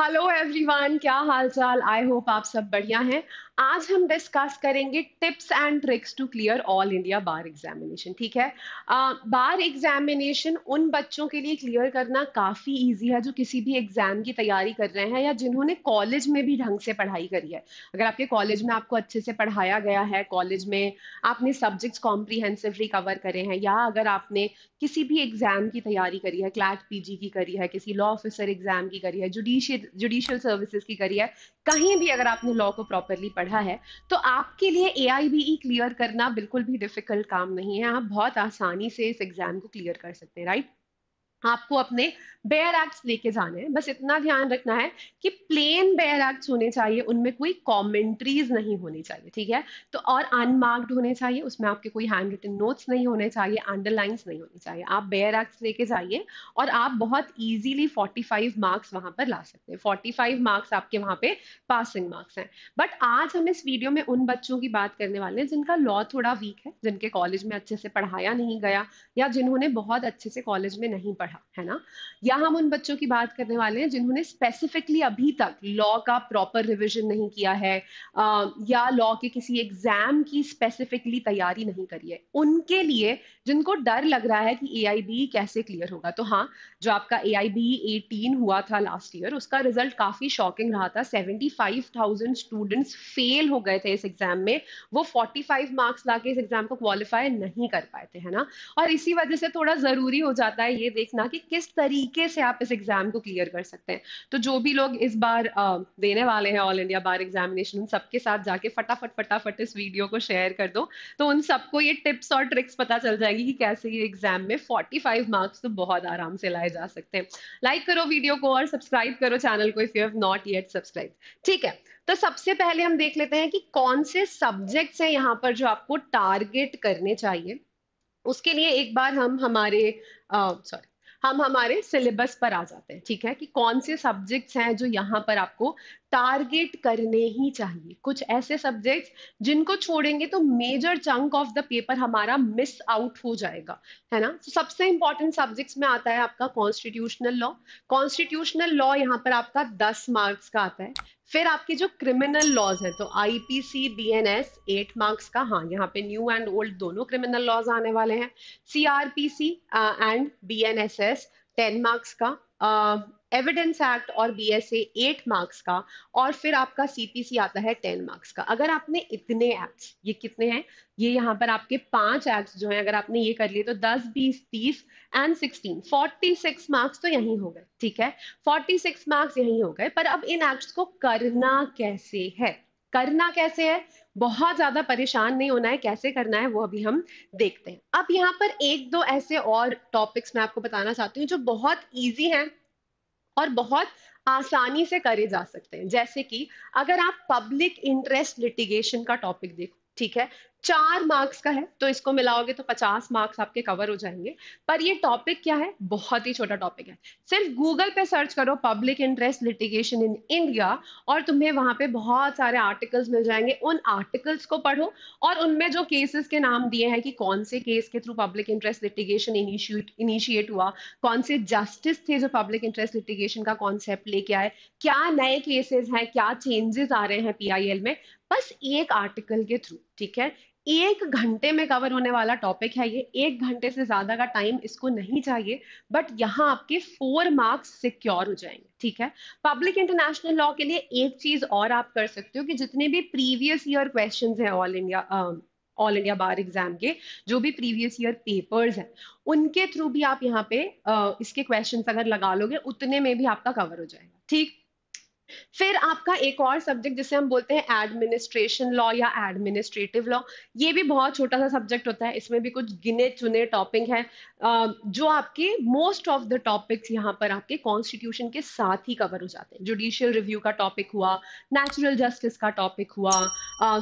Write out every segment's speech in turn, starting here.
Hello everyone क्या हाल चाल I hope आप सब बढ़िया हैं आज हम डिस्कस करेंगे tips and tricks to clear all India bar examination ठीक है आ, बार एग्जामिनेशन उन बच्चों के लिए क्लियर करना काफ़ी इजी है जो किसी भी एग्जाम की तैयारी कर रहे हैं या जिन्होंने कॉलेज में भी ढंग से पढ़ाई करी है अगर आपके कॉलेज में आपको अच्छे से पढ़ाया गया है कॉलेज में आपने सब्जेक्ट्स कॉम्प्रीहेंसिवली कवर करे हैं या अगर आपने किसी भी एग्जाम की तैयारी करी है क्लैट पीजी की करी है किसी लॉ ऑफिसर एग्जाम की करी है जुडिशियल जुडिशियल सर्विसेज की करी है कहीं भी अगर आपने लॉ को प्रॉपरली पढ़ा पढ़ा है तो आपके लिए ए आई बी ई क्लियर करना बिल्कुल भी डिफिकल्ट काम नहीं है आप बहुत आसानी से इस एग्जाम को क्लियर कर सकते हैं राइट आपको अपने बेयर एक्ट्स लेके जाने हैं बस इतना ध्यान रखना है कि प्लेन बेयर एक्ट्स होने चाहिए उनमें कोई कॉमेंट्रीज नहीं होनी चाहिए ठीक है तो और अनमार्क्ड होने चाहिए उसमें आपके कोई हैंड रिटन नोट्स नहीं होने चाहिए अंडरलाइंस नहीं होनी चाहिए आप बेयर एक्ट्स लेके जाइए और आप बहुत ईजिली फाइव मार्क्स वहाँ पर ला सकते हैं फाइव मार्क्स आपके वहाँ पे पासिंग मार्क्स हैं बट आज हम इस वीडियो में उन बच्चों की बात करने वाले हैं जिनका लॉ थोड़ा वीक है जिनके कॉलेज में अच्छे से पढ़ाया नहीं गया या जिन्होंने बहुत अच्छे से कॉलेज में नहीं पढ़ा पढ़ा है ना या हम उन बच्चों की बात करने वाले हैं जिन्होंने स्पेसिफिकली अभी तक लॉ का प्रॉपर रिविजन नहीं किया है आ, या लॉ के किसी एग्जाम की स्पेसिफिकली तैयारी नहीं करी है उनके लिए जिनको डर लग रहा है कि ए कैसे क्लियर होगा तो हाँ जो आपका ए आई बी एटीन हुआ था लास्ट ईयर उसका रिजल्ट काफी शॉकिंग रहा था seventy five thousand students fail हो गए थे इस एग्जाम में वो फोर्टी फाइव मार्क्स ला के इस एग्जाम को क्वालिफाई नहीं कर पाए थे है ना और इसी वजह से थोड़ा जरूरी हो जाता है ये देखना देखना कि किस तरीके से आप इस एग्जाम को क्लियर कर सकते हैं तो जो भी लोग इस बार देने वाले हैं ऑल इंडिया बार एग्जामिनेशन उन सबके साथ जाके फटाफट फटाफट इस वीडियो को शेयर कर दो तो उन सबको ये टिप्स और ट्रिक्स पता चल जाएगी कि कैसे ये एग्जाम में फोर्टी मार्क्स तो बहुत आराम से लाए जा सकते हैं लाइक करो वीडियो को और सब्सक्राइब करो चैनल को if you have not yet subscribe ठीक है तो सबसे पहले हम देख लेते हैं कि कौन से सब्जेक्ट्स हैं यहाँ पर जो आपको टारगेट करने चाहिए उसके लिए एक बार हम हमारे सॉरी हम हमारे सिलेबस पर आ जाते हैं ठीक है कि कौन से सब्जेक्ट्स हैं जो यहाँ पर आपको टारगेट करने ही चाहिए कुछ ऐसे सब्जेक्ट्स जिनको छोड़ेंगे तो major chunk of the paper हमारा मिस आउट हो जाएगा है ना so, तो सबसे इंपॉर्टेंट सब्जेक्ट्स में आता है आपका कॉन्स्टिट्यूशनल लॉ कॉन्स्टिट्यूशनल लॉ यहाँ पर आपका दस मार्क्स का आता है फिर आपके जो क्रिमिनल लॉज है तो आईपीसी बीएनएस एट मार्क्स का हाँ यहाँ पे न्यू एंड ओल्ड दोनों क्रिमिनल लॉज आने वाले हैं CrPC and BNSS ten marks का uh, एविडेंस एक्ट और बी एस एट मार्क्स का और फिर आपका सीपीसी आता है टेन मार्क्स का अगर आपने इतने एक्ट ये कितने हैं ये यहाँ पर आपके पांच एक्ट्स जो हैं अगर आपने ये कर लिए तो दस बीस तीस and sixteen forty six marks तो यही हो गए ठीक है फोर्टी सिक्स मार्क्स यही हो गए पर अब इन एक्ट्स को करना कैसे है करना कैसे है बहुत ज्यादा परेशान नहीं होना है कैसे करना है वो अभी हम देखते हैं अब यहाँ पर एक दो ऐसे और टॉपिक्स मैं आपको बताना चाहती हूँ जो बहुत ईजी हैं और बहुत आसानी से करे जा सकते हैं जैसे कि अगर आप पब्लिक इंटरेस्ट लिटिगेशन का टॉपिक देखो ठीक है चार मार्क्स का है तो इसको मिलाओगे तो पचास मार्क्स आपके कवर हो जाएंगे पर ये टॉपिक क्या है बहुत ही छोटा टॉपिक है सिर्फ गूगल पे सर्च करो public interest litigation in India और तुम्हें वहां पे बहुत सारे आर्टिकल्स मिल जाएंगे उन आर्टिकल्स को पढ़ो और उनमें जो केसेस के नाम दिए हैं कि कौन से केस के through public interest litigation initiate हुआ कौन से जस्टिस थे जो पब्लिक इंटरेस्ट लिटिगेशन का कॉन्सेप्ट लेके आए क्या नए केसेस हैं क्या चेंजेस आ रहे हैं पी में बस एक आर्टिकल के थ्रू ठीक है एक घंटे में कवर होने वाला टॉपिक है ये एक घंटे से ज्यादा का टाइम इसको नहीं चाहिए बट यहाँ आपके फोर मार्क्स सिक्योर हो जाएंगे ठीक है पब्लिक इंटरनेशनल लॉ के लिए एक चीज और आप कर सकते हो कि जितने भी प्रीवियस ईयर क्वेश्चन हैं all India all India bar exam के जो भी प्रीवियस ईयर पेपर्स हैं उनके थ्रू भी आप यहाँ पे uh, इसके क्वेश्चंस अगर लगा लोगे उतने में भी आपका कवर हो जाएगा ठीक फिर आपका एक और सब्जेक्ट जिसे हम बोलते हैं एडमिनिस्ट्रेशन लॉ या एडमिनिस्ट्रेटिव लॉ ये भी बहुत छोटा सा सब्जेक्ट होता है इसमें भी कुछ गिने चुने टॉपिक हैं जो आपके मोस्ट ऑफ द टॉपिक्स यहाँ पर आपके कॉन्स्टिट्यूशन के साथ ही कवर हो जाते हैं जुडिशियल रिव्यू का टॉपिक हुआ नेचुरल जस्टिस का टॉपिक हुआ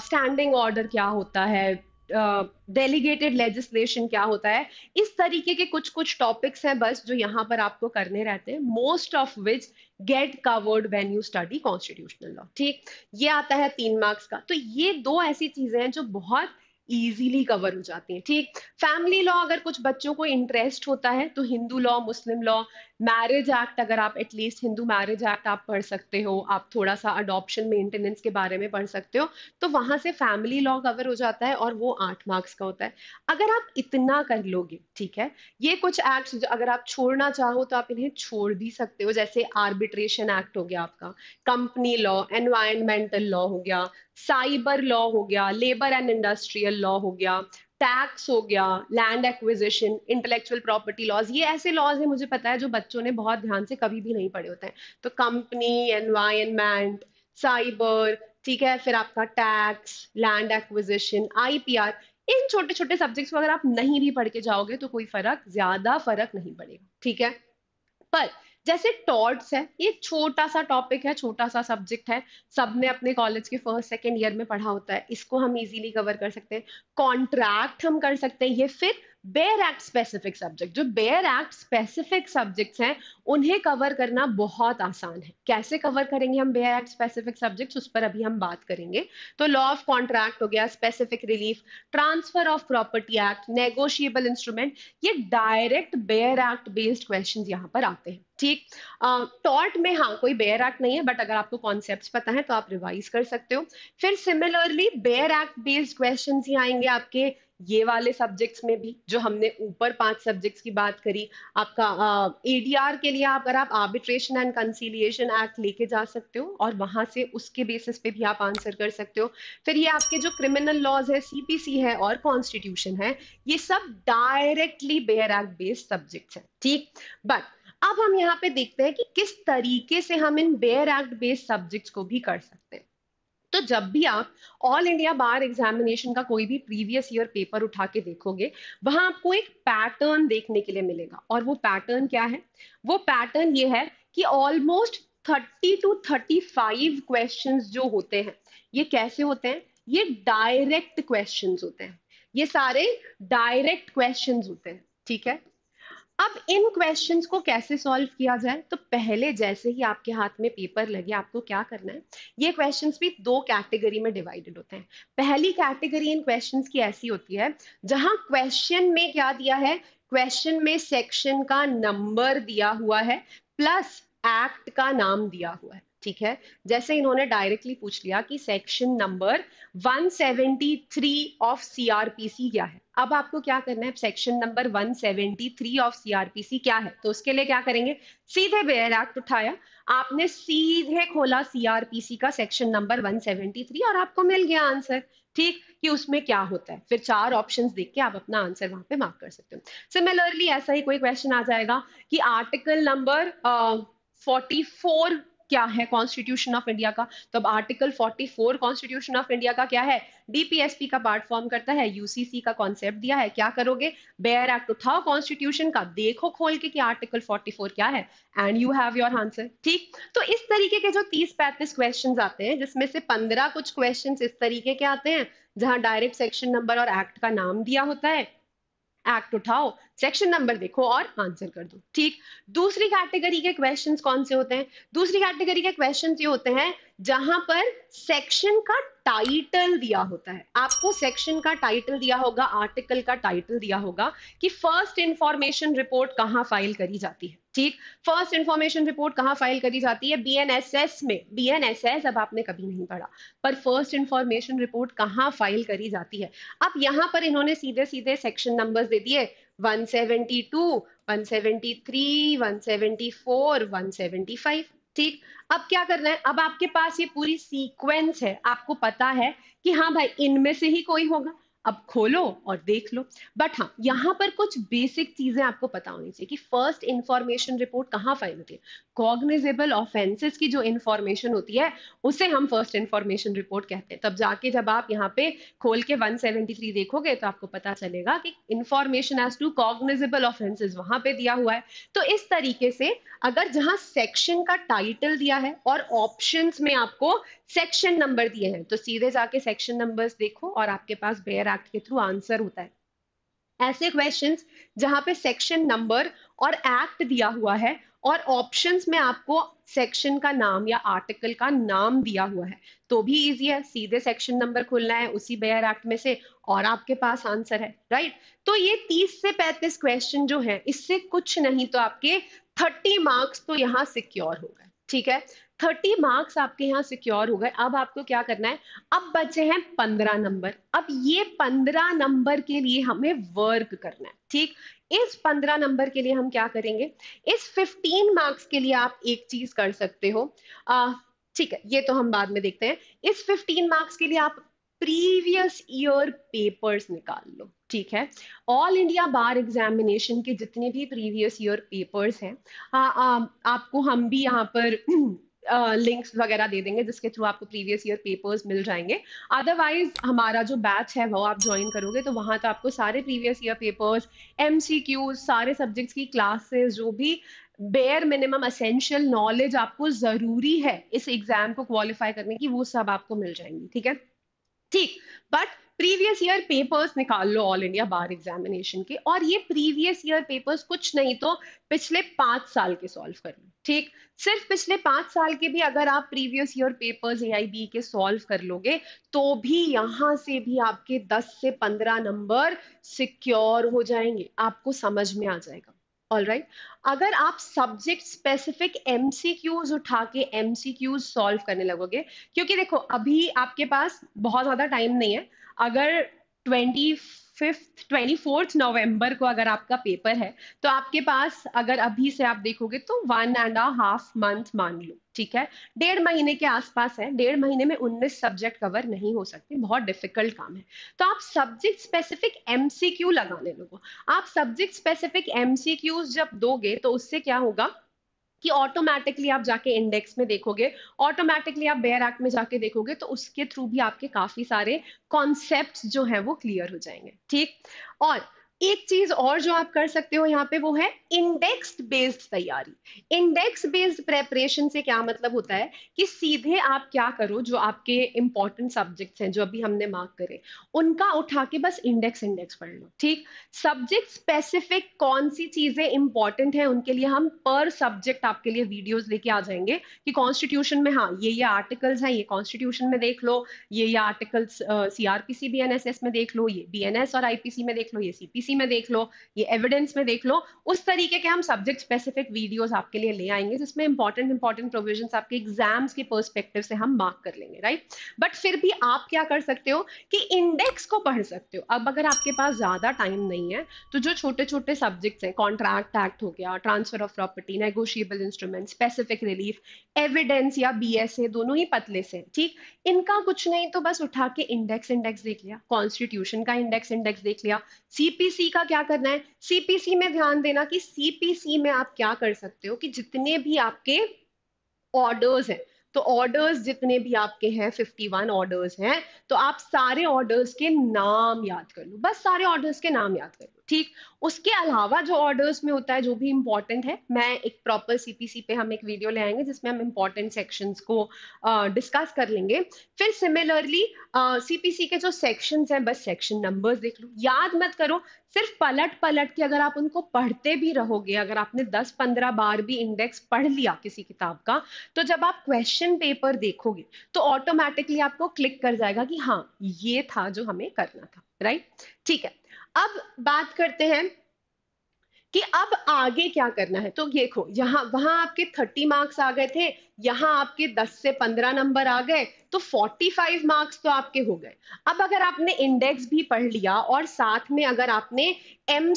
स्टैंडिंग ऑर्डर क्या होता है डेलीगेटेड uh, लेजिस्लेशन क्या होता है इस तरीके के कुछ कुछ टॉपिक्स हैं बस जो यहाँ पर आपको करने रहते हैं most of which get covered when you study constitutional law ठीक ये आता है तीन मार्क्स का तो ये दो ऐसी चीजें हैं जो बहुत इजीली कवर हो जाती हैं ठीक फैमिली लॉ अगर कुछ बच्चों को इंटरेस्ट होता है तो Hindu law Muslim law marriage act अगर आप एटलीस्ट हिंदू मैरिज एक्ट आप पढ़ सकते हो आप थोड़ा सा अडॉप्शन मेंटेनेंस के बारे में पढ़ सकते हो तो वहां से फैमिली लॉ कवर हो जाता है और वो आठ मार्क्स का होता है अगर आप इतना कर लोगे ठीक है ये कुछ एक्ट अगर आप छोड़ना चाहो तो आप इन्हें छोड़ भी सकते हो जैसे आर्बिट्रेशन एक्ट हो गया आपका कंपनी लॉ एनवायरमेंटल लॉ हो गया साइबर लॉ हो गया लेबर एंड इंडस्ट्रियल लॉ हो गया टैक्स हो गया land acquisition intellectual property laws ये ऐसे लॉज हैं मुझे पता है जो बच्चों ने बहुत ध्यान से कभी भी नहीं पढ़े होते हैं तो कंपनी एनवायरमेंट साइबर ठीक है फिर आपका टैक्स लैंड एक्विजिशन आईपीआर इन छोटे छोटे सब्जेक्ट्स को अगर आप नहीं भी पढ़ के जाओगे तो कोई फर्क ज्यादा फर्क नहीं पड़ेगा ठीक है पर जैसे टॉट्स है ये छोटा सा टॉपिक है छोटा सा सब्जेक्ट है सब ने अपने कॉलेज के फर्स्ट सेकेंड ईयर में पढ़ा होता है इसको हम इजीली कवर कर सकते हैं कॉन्ट्रैक्ट हम कर सकते हैं ये फिर बेयर एक्ट स्पेसिफिक सब्जेक्ट जो बेयर एक्ट स्पेसिफिक सब्जेक्ट्स हैं उन्हें कवर करना बहुत आसान है कैसे कवर करेंगे हम बेयर एक्ट स्पेसिफिक सब्जेक्ट्स उस पर अभी हम बात करेंगे तो लॉ ऑफ कॉन्ट्रैक्ट हो गया specific relief transfer of property act negotiable instrument ये direct bare act based question यहाँ पर आते हैं ठीक टॉट uh, में हाँ कोई बेयर एक्ट नहीं है बट अगर आपको कॉन्सेप्ट पता है तो आप रिवाइज कर सकते हो फिर similarly bare act based question ही आएंगे आपके ये वाले सब्जेक्ट्स में भी जो हमने ऊपर पांच सब्जेक्ट्स की बात करी आपका एडीआर uh, के लिए आप अगर आप आर्बिट्रेशन एंड कंसीलिएशन एक्ट लेके जा सकते हो और वहां से उसके बेसिस पे भी आप आंसर कर सकते हो फिर ये आपके जो क्रिमिनल लॉज है सीपीसी है और कॉन्स्टिट्यूशन है ये सब directly bare act based subjects है ठीक बट अब हम यहाँ पे देखते हैं कि किस तरीके से हम इन बेयर एक्ट बेस्ड सब्जेक्ट्स को भी कर सकते हैं तो जब भी आप ऑल इंडिया बार एग्जामिनेशन का कोई भी प्रीवियस ईयर पेपर उठा के देखोगे वहां आपको एक पैटर्न देखने के लिए मिलेगा और वो पैटर्न क्या है वो पैटर्न ये है कि ऑलमोस्ट 30 टू 35 क्वेश्चंस जो होते हैं ये कैसे होते हैं ये डायरेक्ट क्वेश्चंस होते हैं ये सारे डायरेक्ट क्वेश्चंस होते हैं ठीक है अब इन क्वेश्चंस को कैसे सॉल्व किया जाए तो पहले जैसे ही आपके हाथ में पेपर लगे आपको क्या करना है ये क्वेश्चंस भी दो कैटेगरी में डिवाइडेड होते हैं पहली कैटेगरी इन क्वेश्चंस की ऐसी होती है जहां क्वेश्चन में क्या दिया है क्वेश्चन में सेक्शन का नंबर दिया हुआ है प्लस एक्ट का नाम दिया हुआ है ठीक है जैसे इन्होंने डायरेक्टली पूछ लिया कि सेक्शन नंबर 173 ऑफ सीआरपीसी क्या है अब आपको क्या करना है सेक्शन नंबर 173 ऑफ सीआरपीसी क्या है तो उसके लिए क्या करेंगे सीधे बेयर एक्ट उठाया आपने सीधे खोला सीआरपीसी का सेक्शन नंबर 173 और आपको मिल गया आंसर ठीक कि उसमें क्या होता है फिर चार ऑप्शंस देख के आप अपना आंसर वहां पे मार्क कर सकते हो सिमिलरली ऐसा ही कोई क्वेश्चन आ जाएगा कि आर्टिकल नंबर फोर्टी फोर क्या है कॉन्स्टिट्यूशन ऑफ इंडिया का तो अब आर्टिकल 44 कॉन्स्टिट्यूशन ऑफ इंडिया का क्या है डीपीएसपी का पार्ट फॉर्म करता है यूसीसी का कॉन्सेप्ट दिया है क्या करोगे बेयर एक्ट उठाओ कॉन्स्टिट्यूशन का देखो खोल के कि आर्टिकल 44 क्या है and you have your answer ठीक तो इस तरीके के जो तीस पैंतीस क्वेश्चन आते हैं जिसमें से पंद्रह कुछ क्वेश्चन इस तरीके के आते हैं जहां डायरेक्ट सेक्शन नंबर और एक्ट का नाम दिया होता है एक्ट उठाओ सेक्शन नंबर देखो और आंसर कर दो ठीक दूसरी कैटेगरी के क्वेश्चन कौन से होते हैं दूसरी कैटेगरी के क्वेश्चन ये होते हैं जहां पर सेक्शन का टाइटल दिया होता है आपको सेक्शन का टाइटल दिया होगा आर्टिकल का टाइटल दिया होगा कि फर्स्ट इंफॉर्मेशन रिपोर्ट कहाँ फाइल करी जाती है ठीक फर्स्ट इंफॉर्मेशन रिपोर्ट कहाँ फाइल करी जाती है बीएनएसएस में बीएनएसएस अब आपने कभी नहीं पढ़ा पर फर्स्ट इंफॉर्मेशन रिपोर्ट कहाँ फाइल करी जाती है अब यहाँ पर इन्होंने सीधे सीधे सेक्शन नंबर्स दे दिए 172, 173, 174, 175 ठीक अब क्या करना है अब आपके पास ये पूरी सीक्वेंस है आपको पता है कि हाँ भाई इनमें से ही कोई होगा अब खोलो और देख लो बट हाँ यहाँ पर कुछ बेसिक चीजें आपको पता होनी चाहिए कि फर्स्ट इंफॉर्मेशन रिपोर्ट कहाँ फाइल होती है कॉग्निजेबल ऑफेंसेस की जो इंफॉर्मेशन होती है उसे हम फर्स्ट इंफॉर्मेशन रिपोर्ट कहते हैं तब जाके जब आप यहाँ पे खोल के 173 देखोगे तो आपको पता चलेगा कि information as to cognizable offences वहां पे दिया हुआ है तो इस तरीके से अगर जहां सेक्शन का टाइटल दिया है और ऑप्शन में आपको सेक्शन नंबर दिए हैं तो सीधे जाके सेक्शन नंबर्स देखो और आपके पास बेयर एक्ट के थ्रू आंसर होता है ऐसे क्वेश्चन जहां पे सेक्शन नंबर और एक्ट दिया हुआ है और ऑप्शंस में आपको सेक्शन का नाम या आर्टिकल का नाम दिया हुआ है तो भी इजी है सीधे सेक्शन नंबर खोलना है उसी बेयर एक्ट में से और आपके पास आंसर है राइट तो ये 30 से 35 क्वेश्चन जो है इससे कुछ नहीं तो आपके 30 मार्क्स तो यहाँ सिक्योर हो गए ठीक है थर्टी मार्क्स आपके यहाँ सिक्योर हो गए अब आपको क्या करना है अब बचे हैं पंद्रह नंबर अब ये पंद्रह नंबर के लिए हमें वर्क करना है ठीक इस पंद्रह नंबर के लिए हम क्या करेंगे इस फिफ्टीन मार्क्स के लिए आप एक चीज कर सकते हो आ, ठीक है ये तो हम बाद में देखते हैं इस फिफ्टीन मार्क्स के लिए आप प्रीवियस ईयर पेपर्स निकाल लो ठीक है ऑल इंडिया बार एग्जामिनेशन के जितने भी प्रीवियस ईयर पेपर्स हैं आपको हम भी यहाँ पर लिंक्स वगैरह दे देंगे जिसके थ्रू आपको प्रीवियस ईयर पेपर्स मिल जाएंगे अदरवाइज हमारा जो बैच है वो आप ज्वाइन करोगे तो वहां तो आपको सारे प्रीवियस ईयर पेपर्स एम सारे सब्जेक्ट्स की क्लासेस जो भी बेयर मिनिमम असेंशियल नॉलेज आपको जरूरी है इस एग्जाम को क्वालिफाई करने की वो सब आपको मिल जाएंगी ठीक है ठीक बट प्रीवियस ईयर पेपर्स निकाल लो ऑल इंडिया बार एग्जामिनेशन के और ये प्रीवियस ईयर पेपर्स कुछ नहीं तो पिछले पांच साल के सॉल्व कर लो ठीक सिर्फ पिछले पांच साल के भी अगर आप प्रीवियस ईयर पेपर्स ए के सॉल्व कर लोगे तो भी यहां से भी आपके 10 से 15 नंबर सिक्योर हो जाएंगे आपको समझ में आ जाएगा ऑल राइट right? अगर आप सब्जेक्ट स्पेसिफिक एमसीक्यूज उठा के एमसीक्यूज सॉल्व करने लगोगे क्योंकि देखो अभी आपके पास बहुत ज्यादा टाइम नहीं है अगर twenty fifth twenty fourth November को अगर आपका पेपर है तो आपके पास अगर अभी से आप देखोगे तो वन एंड हाफ मंथ मान लो ठीक है डेढ़ महीने के आसपास है डेढ़ महीने में उन्नीस सब्जेक्ट कवर नहीं हो सकते बहुत डिफिकल्ट काम है तो आप सब्जेक्ट स्पेसिफिक एमसीक्यू लगाने लोगों आप सब्जेक्ट स्पेसिफिक एमसीक्यूज जब दोगे तो उससे क्या होगा कि ऑटोमेटिकली आप जाके इंडेक्स में देखोगे ऑटोमेटिकली आप बेयर एक्ट में जाके देखोगे तो उसके थ्रू भी आपके काफी सारे कॉन्सेप्ट जो है वो क्लियर हो जाएंगे ठीक और एक चीज और जो आप कर सकते हो यहाँ पे वो है इंडेक्स बेस्ड तैयारी इंडेक्स बेस्ड प्रेपरेशन से क्या मतलब होता है कि सीधे आप क्या करो जो आपके इंपॉर्टेंट सब्जेक्ट्स हैं जो अभी हमने मार्क करे उनका उठा के बस इंडेक्स इंडेक्स पढ़ लो ठीक सब्जेक्ट स्पेसिफिक कौन सी चीजें इंपॉर्टेंट है उनके लिए हम पर सब्जेक्ट आपके लिए वीडियोज लेके आ जाएंगे कि कॉन्स्टिट्यूशन में हाँ ये ये आर्टिकल्स हैं ये कॉन्स्टिट्यूशन में देख लो ये ये आर्टिकल्स सीआरपीसी बी में देख लो ये बी और आईपीसी में देख लो ये सीपीसी पीसी में देख लो ये एविडेंस में देख लो उस तरीके के हम सब्जेक्ट स्पेसिफिक वीडियोस आपके लिए ले आएंगे जिसमें इंपॉर्टेंट इंपॉर्टेंट प्रोविजन आपके एग्जाम्स के पर्सपेक्टिव से हम मार्क कर लेंगे राइट बट फिर भी आप क्या कर सकते हो कि इंडेक्स को पढ़ सकते हो अब अगर आपके पास ज्यादा टाइम नहीं है तो जो छोटे छोटे सब्जेक्ट्स हैं कॉन्ट्रैक्ट एक्ट हो गया transfer of property negotiable instrument specific relief evidence या बी दोनों ही पतले से ठीक इनका कुछ नहीं तो बस उठा के इंडेक्स इंडेक्स देख लिया कॉन्स्टिट्यूशन का इंडेक्स इंडेक्स देख लिया सीपीसी सीपीसी का क्या करना है सीपीसी में ध्यान देना कि सीपीसी में आप क्या कर सकते हो कि जितने भी आपके ऑर्डर्स हैं तो ऑर्डर्स जितने भी आपके हैं 51 ऑर्डर्स हैं तो आप सारे ऑर्डर्स के नाम याद कर लो बस सारे ऑर्डर्स के नाम याद कर लो ठीक उसके अलावा जो ऑर्डर्स में होता है जो भी इम्पोर्टेंट है मैं एक प्रॉपर सीपीसी पे हम एक वीडियो ले आएंगे जिसमें हम इम्पोर्टेंट सेक्शंस को डिस्कस uh, कर लेंगे फिर सिमिलरली सीपीसी uh, के जो सेक्शंस हैं बस सेक्शन नंबर्स देख लो याद मत करो सिर्फ पलट पलट के अगर आप उनको पढ़ते भी रहोगे अगर आपने दस पंद्रह बार भी इंडेक्स पढ़ लिया किसी किताब का तो जब आप क्वेश्चन पेपर देखोगे तो ऑटोमेटिकली आपको क्लिक कर जाएगा कि हाँ ये था जो हमें करना था राइट ठीक है अब बात करते हैं कि अब आगे क्या करना है तो देखो यहाँ वहां आपके थर्टी मार्क्स आ गए थे यहाँ आपके दस से पंद्रह नंबर आ गए तो फोर्टी फाइव मार्क्स तो आपके हो गए अब अगर आपने इंडेक्स भी पढ़ लिया और साथ में अगर आपने एम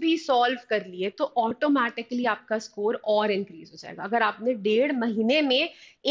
भी सॉल्व कर लिए तो ऑटोमेटिकली आपका स्कोर और इंक्रीज हो जाएगा अगर आपने डेढ़ महीने में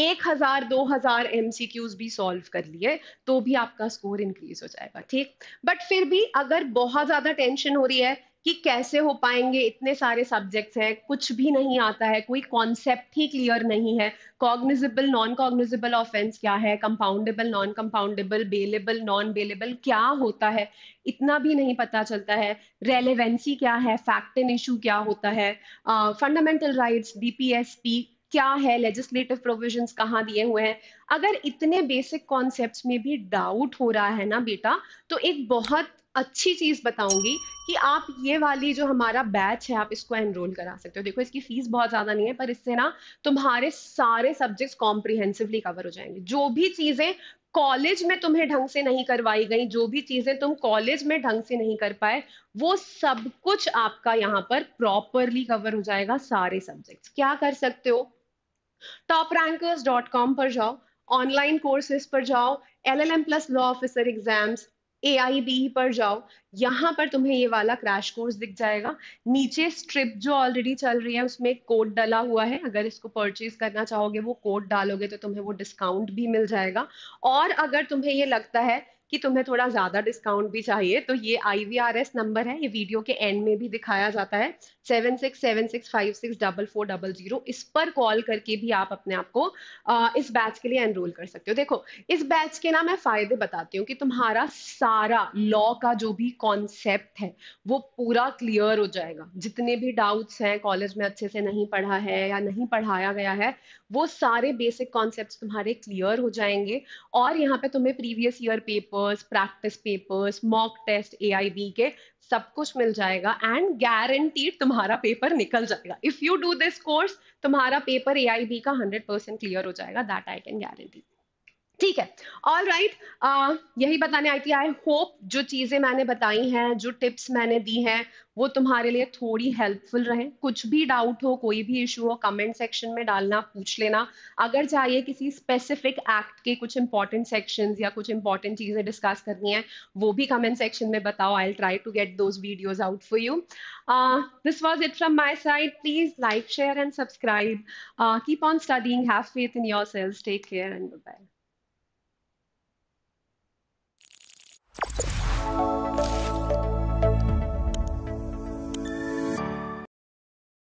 एक हजार दो हजार एम भी सॉल्व कर लिए तो भी आपका स्कोर इंक्रीज हो जाएगा ठीक बट फिर भी अगर बहुत ज्यादा टेंशन हो रही है कि कैसे हो पाएंगे इतने सारे सब्जेक्ट्स हैं कुछ भी नहीं आता है कोई कॉन्सेप्ट ही क्लियर नहीं है कॉग्निजिबल नॉन कॉग्निजिबल ऑफेंस क्या है compoundable non compoundable bailable non bailable क्या होता है इतना भी नहीं पता चलता है रेलेवेंसी क्या है फैक्ट एंड इशू क्या होता है फंडामेंटल राइट्स डीपीएसपी क्या है लेजिस्लेटिव प्रोविजंस कहाँ दिए हुए हैं अगर इतने बेसिक कॉन्सेप्ट्स में भी डाउट हो रहा है ना बेटा तो एक बहुत अच्छी चीज बताऊंगी कि आप ये वाली जो हमारा बैच है आप इसको एनरोल करा सकते हो देखो इसकी फीस बहुत ज्यादा नहीं है पर इससे ना तुम्हारे सारे सब्जेक्ट्स कॉम्प्रिहेंसिवली कवर हो जाएंगे जो भी चीजें कॉलेज में तुम्हें ढंग से नहीं करवाई गई जो भी चीजें तुम कॉलेज में ढंग से नहीं कर पाए वो सब कुछ आपका यहाँ पर प्रॉपरली कवर हो जाएगा सारे सब्जेक्ट्स क्या कर सकते हो टॉपरैंकर्स.com पर जाओ ऑनलाइन कोर्सेज पर जाओ L L M plus law officer exams A I B पर जाओ यहाँ पर तुम्हें ये वाला क्रैश कोर्स दिख जाएगा नीचे स्ट्रिप जो ऑलरेडी चल रही है उसमें कोड डाला हुआ है अगर इसको परचेज करना चाहोगे वो कोड डालोगे तो तुम्हें वो डिस्काउंट भी मिल जाएगा और अगर तुम्हें ये लगता है कि तुम्हें थोड़ा ज़्यादा डिस्काउंट भी चाहिए तो ये I V R S number है ये वीडियो के एंड में भी दिखाया जाता है seven six seven six five six double four double zero इस पर कॉल करके भी आप अपने आप को इस बैच के लिए एनरोल कर सकते हो देखो इस बैच के ना मैं फ़ायदे बताती हूँ कि तुम्हारा सारा लॉ का जो भी कॉन्सेप्ट है वो पूरा क्लियर हो जाएगा जितने भी डाउट्स हैं कॉलेज में अच्छे से नहीं पढ़ा है या नहीं पढ़ाया गया है वो सारे बेसिक कॉन्सेप्ट तुम्हारे क्लियर हो जाएंगे और यहाँ पे तुम्हें previous year paper papers practice papers mock test ए के सब कुछ मिल जाएगा एंड गारंटीड तुम्हारा पेपर निकल जाएगा if you do this course तुम्हारा पेपर ए का हंड्रेड परसेंट क्लियर हो जाएगा दैट आई कैन गारंटी ठीक है ऑल राइट right. Uh, यही बताने आई थी आई होप जो चीजें मैंने बताई हैं जो टिप्स मैंने दी हैं वो तुम्हारे लिए थोड़ी हेल्पफुल रहे कुछ भी डाउट हो कोई भी इशू हो कमेंट सेक्शन में डालना पूछ लेना अगर चाहिए किसी स्पेसिफिक एक्ट के कुछ इंपॉर्टेंट सेक्शन या कुछ इंपॉर्टेंट चीजें डिस्कस करनी है वो भी कमेंट सेक्शन में बताओ I try to get those videos out for you this was it from my side please like share and subscribe keep on studying have faith in your self take care and bye Thank you.